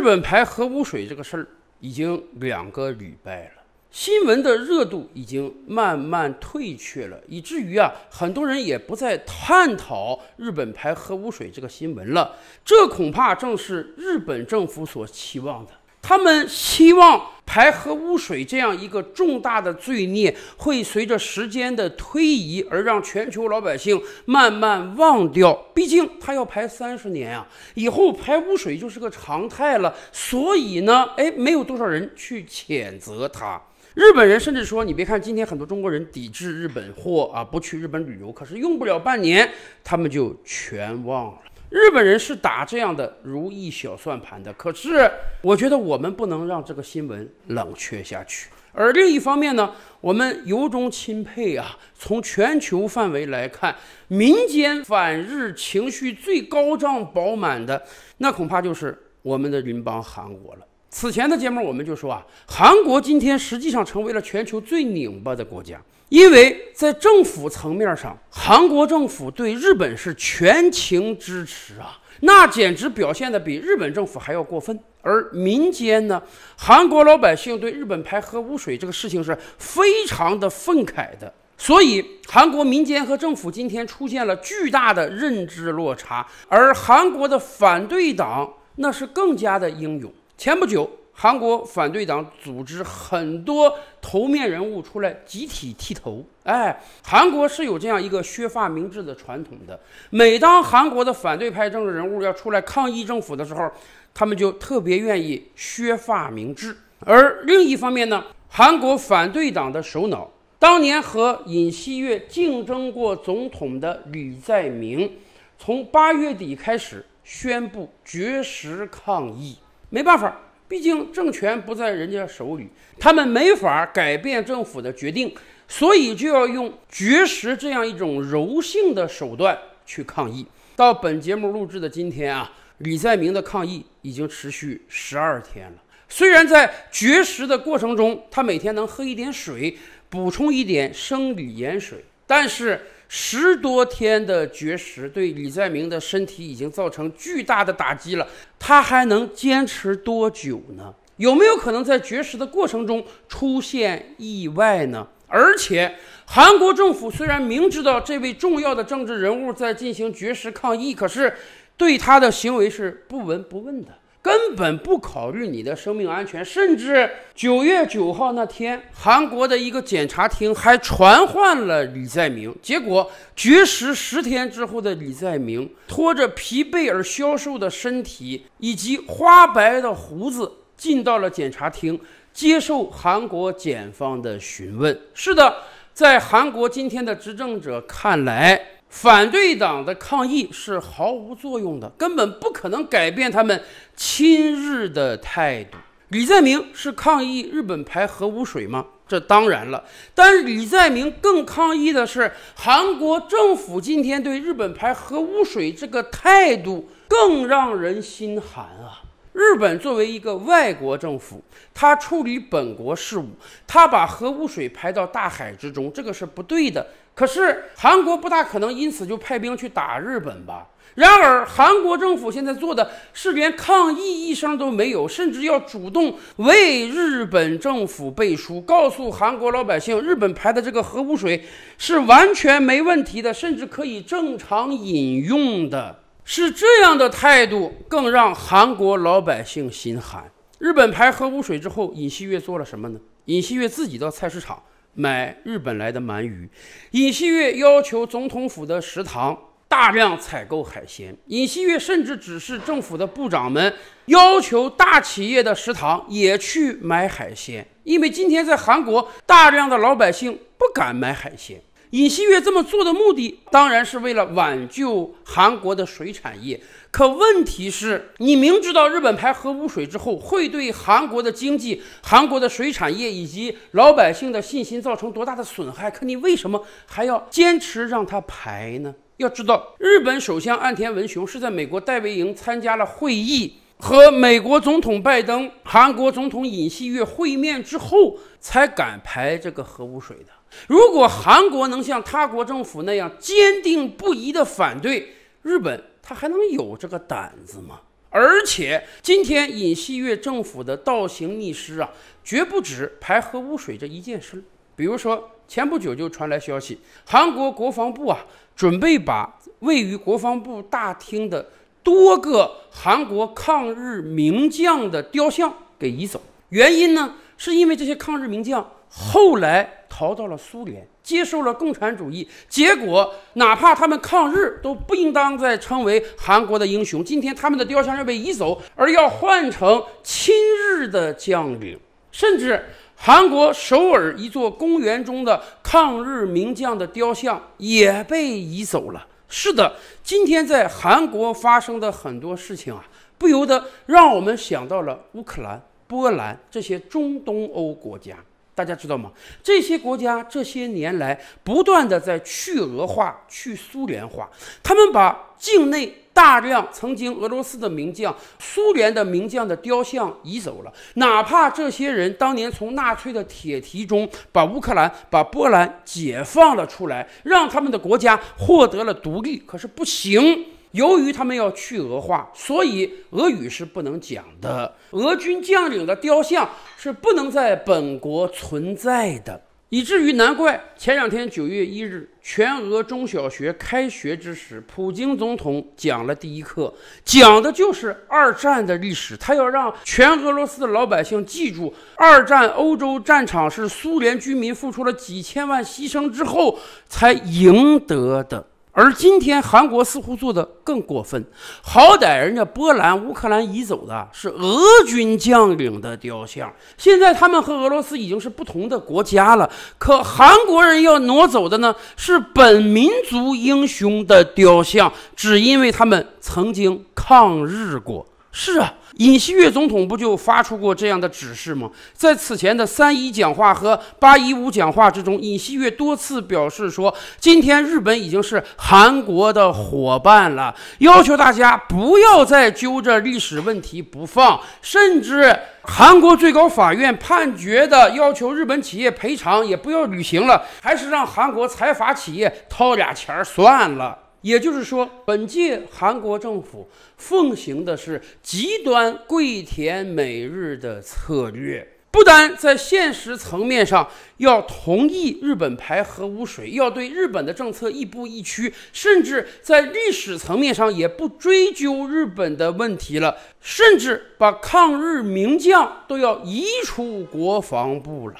日本排核污水这个事儿已经两个礼拜了，新闻的热度已经慢慢退却了，以至于啊，很多人也不再探讨日本排核污水这个新闻了。这恐怕正是日本政府所期望的。他们希望排核污水这样一个重大的罪孽，会随着时间的推移而让全球老百姓慢慢忘掉。毕竟它要排三十年啊，以后排污水就是个常态了。所以呢，哎，没有多少人去谴责它。日本人甚至说，你别看今天很多中国人抵制日本货啊，不去日本旅游，可是用不了半年，他们就全忘了。日本人是打这样的如意小算盘的，可是我觉得我们不能让这个新闻冷却下去。而另一方面呢，我们由衷钦佩啊，从全球范围来看，民间反日情绪最高涨饱满的，那恐怕就是我们的邻邦韩国了。此前的节目，我们就说啊，韩国今天实际上成为了全球最拧巴的国家，因为在政府层面上，韩国政府对日本是全情支持啊，那简直表现的比日本政府还要过分。而民间呢，韩国老百姓对日本排核污水这个事情是非常的愤慨的，所以韩国民间和政府今天出现了巨大的认知落差，而韩国的反对党那是更加的英勇。前不久，韩国反对党组织很多头面人物出来集体剃头。哎，韩国是有这样一个削发明志的传统。的，每当韩国的反对派政治人物要出来抗议政府的时候，他们就特别愿意削发明志。而另一方面呢，韩国反对党的首脑，当年和尹锡悦竞争过总统的李在明，从八月底开始宣布绝食抗议。没办法，毕竟政权不在人家手里，他们没法改变政府的决定，所以就要用绝食这样一种柔性的手段去抗议。到本节目录制的今天啊，李在明的抗议已经持续十二天了。虽然在绝食的过程中，他每天能喝一点水，补充一点生理盐水。但是十多天的绝食对李在明的身体已经造成巨大的打击了，他还能坚持多久呢？有没有可能在绝食的过程中出现意外呢？而且韩国政府虽然明知道这位重要的政治人物在进行绝食抗议，可是对他的行为是不闻不问的。根本不考虑你的生命安全，甚至九月九号那天，韩国的一个检察厅还传唤了李在明。结果绝食十天之后的李在明，拖着疲惫而消瘦的身体以及花白的胡子，进到了检察厅，接受韩国检方的询问。是的，在韩国今天的执政者看来。反对党的抗议是毫无作用的，根本不可能改变他们亲日的态度。李在明是抗议日本排核污水吗？这当然了，但李在明更抗议的是韩国政府今天对日本排核污水这个态度，更让人心寒啊。日本作为一个外国政府，他处理本国事务，他把核污水排到大海之中，这个是不对的。可是韩国不大可能因此就派兵去打日本吧？然而韩国政府现在做的是连抗议一声都没有，甚至要主动为日本政府背书，告诉韩国老百姓，日本排的这个核污水是完全没问题的，甚至可以正常饮用的。是这样的态度更让韩国老百姓心寒。日本排核污水之后，尹锡悦做了什么呢？尹锡悦自己到菜市场买日本来的鳗鱼。尹锡悦要求总统府的食堂大量采购海鲜。尹锡悦甚至指示政府的部长们，要求大企业的食堂也去买海鲜，因为今天在韩国，大量的老百姓不敢买海鲜。尹锡悦这么做的目的，当然是为了挽救韩国的水产业。可问题是，你明知道日本排核污水之后，会对韩国的经济、韩国的水产业以及老百姓的信心造成多大的损害，可你为什么还要坚持让他排呢？要知道，日本首相岸田文雄是在美国戴维营参加了会议。和美国总统拜登、韩国总统尹锡悦会面之后，才敢排这个核污水的。如果韩国能像他国政府那样坚定不移地反对日本，他还能有这个胆子吗？而且，今天尹锡悦政府的倒行逆施啊，绝不止排核污水这一件事。比如说，前不久就传来消息，韩国国防部啊，准备把位于国防部大厅的。多个韩国抗日名将的雕像给移走，原因呢？是因为这些抗日名将后来逃到了苏联，接受了共产主义，结果哪怕他们抗日，都不应当再称为韩国的英雄。今天他们的雕像要被移走，而要换成亲日的将领，甚至韩国首尔一座公园中的抗日名将的雕像也被移走了。是的，今天在韩国发生的很多事情啊，不由得让我们想到了乌克兰、波兰这些中东欧国家。大家知道吗？这些国家这些年来不断的在去俄化、去苏联化，他们把境内。大量曾经俄罗斯的名将、苏联的名将的雕像移走了，哪怕这些人当年从纳粹的铁蹄中把乌克兰、把波兰解放了出来，让他们的国家获得了独立，可是不行。由于他们要去俄化，所以俄语是不能讲的，俄军将领的雕像是不能在本国存在的。以至于，难怪前两天九月一日全俄中小学开学之时，普京总统讲了第一课，讲的就是二战的历史。他要让全俄罗斯的老百姓记住，二战欧洲战场是苏联居民付出了几千万牺牲之后才赢得的。而今天，韩国似乎做得更过分。好歹人家波兰、乌克兰移走的是俄军将领的雕像，现在他们和俄罗斯已经是不同的国家了。可韩国人要挪走的呢，是本民族英雄的雕像，只因为他们曾经抗日过。是啊，尹锡悦总统不就发出过这样的指示吗？在此前的三一讲话和八一五讲话之中，尹锡悦多次表示说，今天日本已经是韩国的伙伴了，要求大家不要再揪着历史问题不放，甚至韩国最高法院判决的要求日本企业赔偿也不要履行了，还是让韩国财阀企业掏俩钱儿算了。也就是说，本届韩国政府奉行的是极端跪舔美日的策略，不单在现实层面上要同意日本排核污水，要对日本的政策亦步亦趋，甚至在历史层面上也不追究日本的问题了，甚至把抗日名将都要移出国防部了。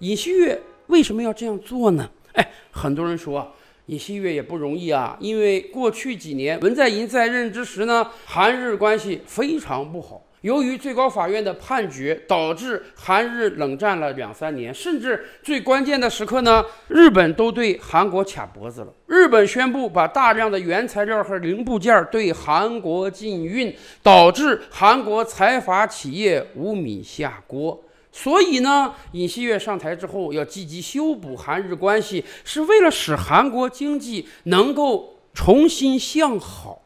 尹锡悦为什么要这样做呢？哎，很多人说。尹锡悦也不容易啊，因为过去几年文在寅在任之时呢，韩日关系非常不好。由于最高法院的判决，导致韩日冷战了两三年，甚至最关键的时刻呢，日本都对韩国卡脖子了。日本宣布把大量的原材料和零部件对韩国禁运，导致韩国财阀企业无米下锅。所以呢，尹锡悦上台之后要积极修补韩日关系，是为了使韩国经济能够重新向好。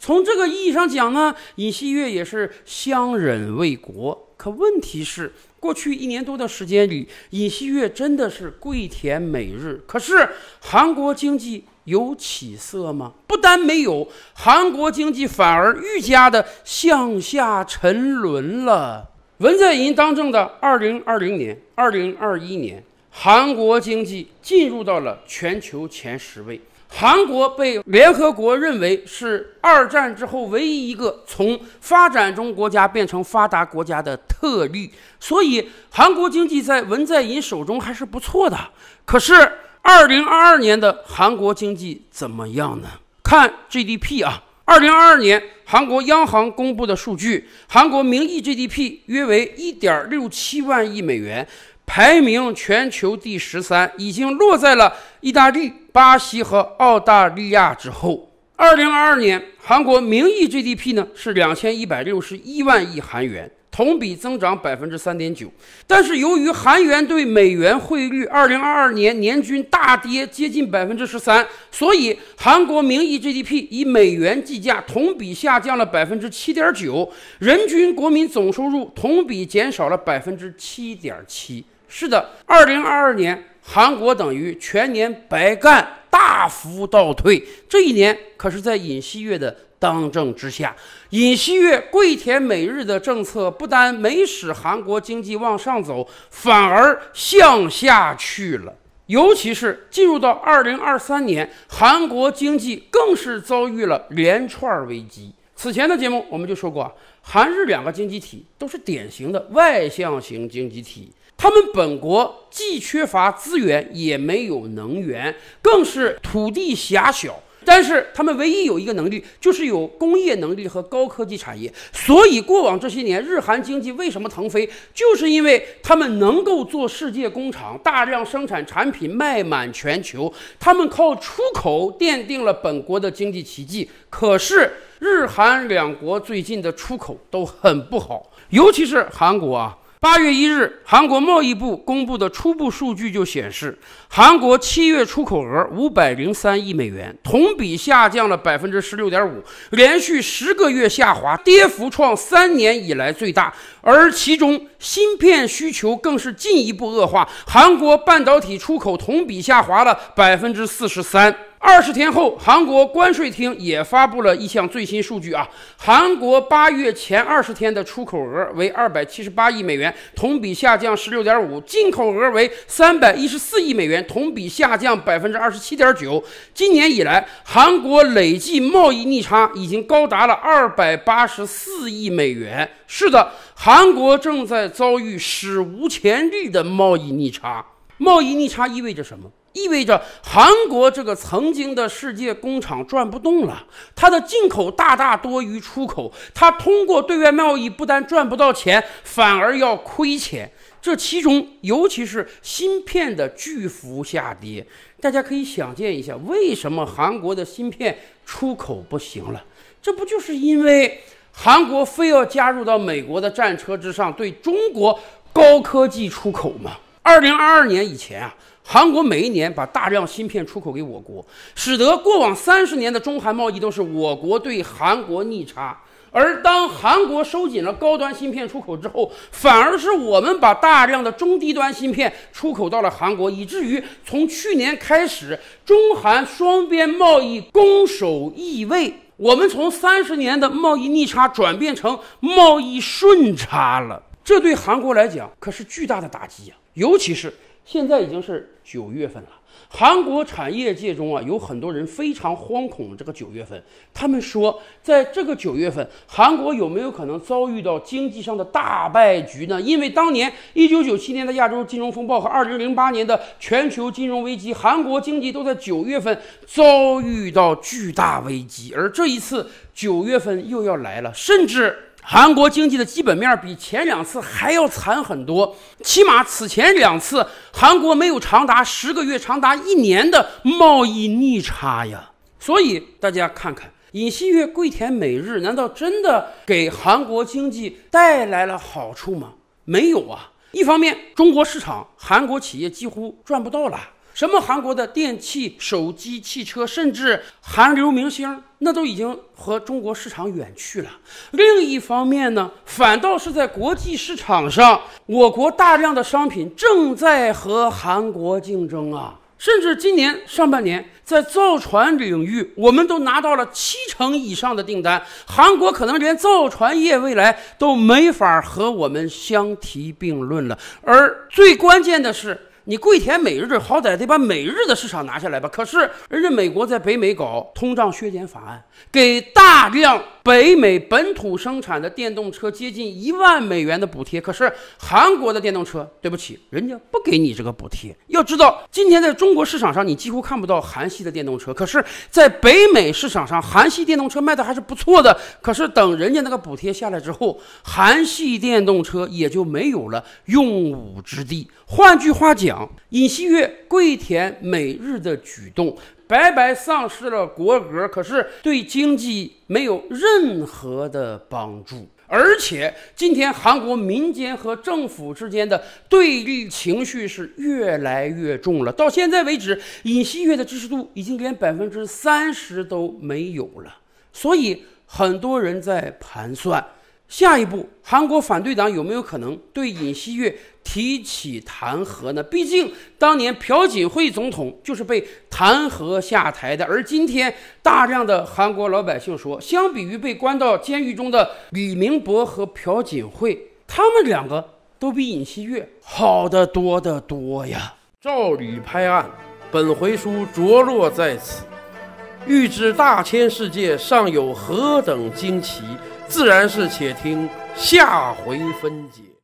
从这个意义上讲呢，尹锡悦也是相忍为国。可问题是，过去一年多的时间里，尹锡悦真的是跪舔美日。可是韩国经济有起色吗？不单没有，韩国经济反而愈加的向下沉沦了。文在寅当政的二零二零年、二零二一年，韩国经济进入到了全球前十位。韩国被联合国认为是二战之后唯一一个从发展中国家变成发达国家的特例，所以韩国经济在文在寅手中还是不错的。可是，二零二二年的韩国经济怎么样呢？看 GDP 啊，二零二二年。韩国央行公布的数据，韩国名义 GDP 约为一点六七万亿美元，排名全球第十三，已经落在了意大利、巴西和澳大利亚之后。二零二二年，韩国名义 GDP 呢是两千一百六十一万亿韩元，同比增长百分之三点九。但是由于韩元对美元汇率二零二二年年均大跌接近百分之十三，所以韩国名义 GDP 以美元计价同比下降了百分之七点九，人均国民总收入同比减少了百分之七点七。是的，二零二二年。韩国等于全年白干，大幅倒退。这一年可是在尹锡悦的当政之下，尹锡悦跪舔美日的政策不但没使韩国经济往上走，反而向下去了。尤其是进入到二零二三年，韩国经济更是遭遇了连串危机。此前的节目我们就说过，韩日两个经济体都是典型的外向型经济体。他们本国既缺乏资源，也没有能源，更是土地狭小。但是他们唯一有一个能力，就是有工业能力和高科技产业。所以过往这些年，日韩经济为什么腾飞，就是因为他们能够做世界工厂，大量生产产品卖满全球。他们靠出口奠定了本国的经济奇迹。可是日韩两国最近的出口都很不好，尤其是韩国啊。八月一日，韩国贸易部公布的初步数据就显示，韩国七月出口额五百零三亿美元，同比下降了百分之十六点五，连续十个月下滑，跌幅创三年以来最大。而其中芯片需求更是进一步恶化，韩国半导体出口同比下滑了百分之四十三。二十天后，韩国关税厅也发布了一项最新数据啊，韩国八月前二十天的出口额为二百七十八亿美元，同比下降十六点五；进口额为三百一十四亿美元，同比下降百分之二十七点九。今年以来，韩国累计贸易逆差已经高达了二百八十四亿美元。是的，韩国正在遭遇史无前例的贸易逆差。贸易逆差意味着什么？意味着韩国这个曾经的世界工厂转不动了，它的进口大大多于出口，它通过对外贸易不但赚不到钱，反而要亏钱。这其中尤其是芯片的巨幅下跌，大家可以想见一下，为什么韩国的芯片出口不行了？这不就是因为韩国非要加入到美国的战车之上，对中国高科技出口吗？二零二二年以前啊。韩国每一年把大量芯片出口给我国，使得过往三十年的中韩贸易都是我国对韩国逆差。而当韩国收紧了高端芯片出口之后，反而是我们把大量的中低端芯片出口到了韩国，以至于从去年开始，中韩双边贸易攻守易位。我们从三十年的贸易逆差转变成贸易顺差了，这对韩国来讲可是巨大的打击呀，尤其是。现在已经是九月份了，韩国产业界中啊有很多人非常惶恐。这个九月份，他们说，在这个九月份，韩国有没有可能遭遇到经济上的大败局呢？因为当年一九九七年的亚洲金融风暴和二零零八年的全球金融危机，韩国经济都在九月份遭遇到巨大危机，而这一次九月份又要来了，甚至。韩国经济的基本面比前两次还要惨很多，起码此前两次韩国没有长达十个月、长达一年的贸易逆差呀。所以大家看看，尹锡悦、跪田美日，难道真的给韩国经济带来了好处吗？没有啊！一方面，中国市场韩国企业几乎赚不到了。什么韩国的电器、手机、汽车，甚至韩流明星，那都已经和中国市场远去了。另一方面呢，反倒是在国际市场上，我国大量的商品正在和韩国竞争啊！甚至今年上半年，在造船领域，我们都拿到了七成以上的订单，韩国可能连造船业未来都没法和我们相提并论了。而最关键的是。你跪舔美日好歹得把美日的市场拿下来吧。可是人家美国在北美搞通胀削减法案，给大量北美本土生产的电动车接近一万美元的补贴。可是韩国的电动车，对不起，人家不给你这个补贴。要知道，今天在中国市场上，你几乎看不到韩系的电动车。可是，在北美市场上，韩系电动车卖的还是不错的。可是等人家那个补贴下来之后，韩系电动车也就没有了用武之地。换句话讲，尹锡悦跪舔美日的举动，白白丧失了国格，可是对经济没有任何的帮助。而且，今天韩国民间和政府之间的对立情绪是越来越重了。到现在为止，尹锡悦的支持度已经连百分之三十都没有了。所以，很多人在盘算。下一步，韩国反对党有没有可能对尹锡悦提起弹劾呢？毕竟当年朴槿惠总统就是被弹劾下台的。而今天，大量的韩国老百姓说，相比于被关到监狱中的李明博和朴槿惠，他们两个都比尹锡悦好得多得多呀。照理拍案，本回书着落在此。欲知大千世界尚有何等惊奇？自然是，且听下回分解。